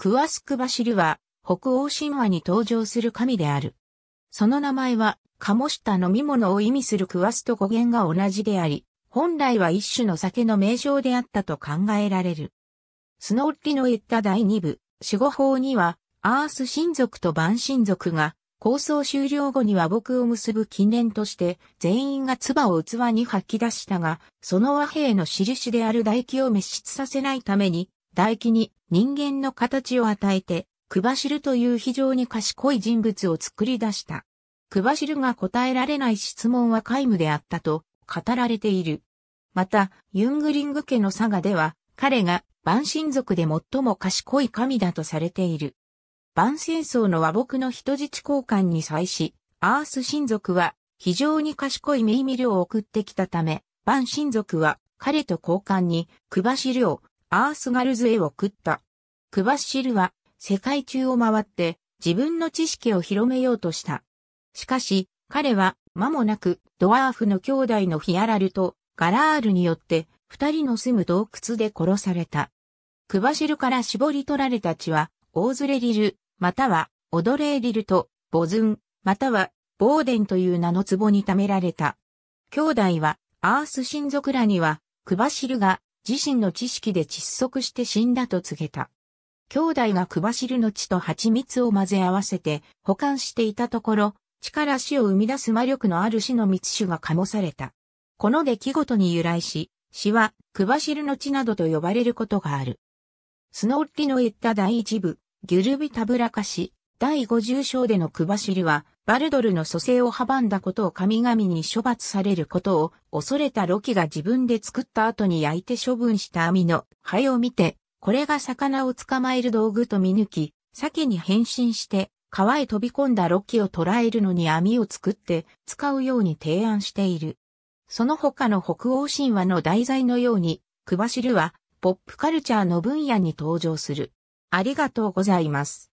クワスクバシルは、北欧神話に登場する神である。その名前は、醸した飲み物を意味するクワスと語源が同じであり、本来は一種の酒の名称であったと考えられる。スノッリの言った第二部、守護法には、アース神族と万神族が、構想終了後には僕を結ぶ記念として、全員が唾を器に吐き出したが、その和平の印である唾液を滅失させないために、唾液に人間の形を与えて、クバシルという非常に賢い人物を作り出した。クバシルが答えられない質問は皆無であったと語られている。また、ユングリング家の佐賀では、彼が万神族で最も賢い神だとされている。万戦争の和睦の人質交換に際し、アース神族は非常に賢いミイミルを送ってきたため、万神族は彼と交換にクバシルをアースガルズへ送った。クバッシルは世界中を回って自分の知識を広めようとした。しかし、彼は間もなくドワーフの兄弟のヒアラルとガラールによって二人の住む洞窟で殺された。クバシルから絞り取られた血はオーズレリル、またはオドレーリルとボズン、またはボーデンという名の壺に貯められた。兄弟はアース親族らにはクバシルが自身の知識で窒息して死んだと告げた。兄弟がクバシルの血と蜂蜜を混ぜ合わせて保管していたところ、血から死を生み出す魔力のある死の密種が醸された。この出来事に由来し、死はクバシルの血などと呼ばれることがある。スノッリの言った第一部、ギュルビタブラカシ、第50章でのクバシルは、バルドルの蘇生を阻んだことを神々に処罰されることを恐れたロキが自分で作った後に焼いて処分した網の灰を見て、これが魚を捕まえる道具と見抜き、鮭に変身して川へ飛び込んだロキを捕らえるのに網を作って使うように提案している。その他の北欧神話の題材のように、クバシルはポップカルチャーの分野に登場する。ありがとうございます。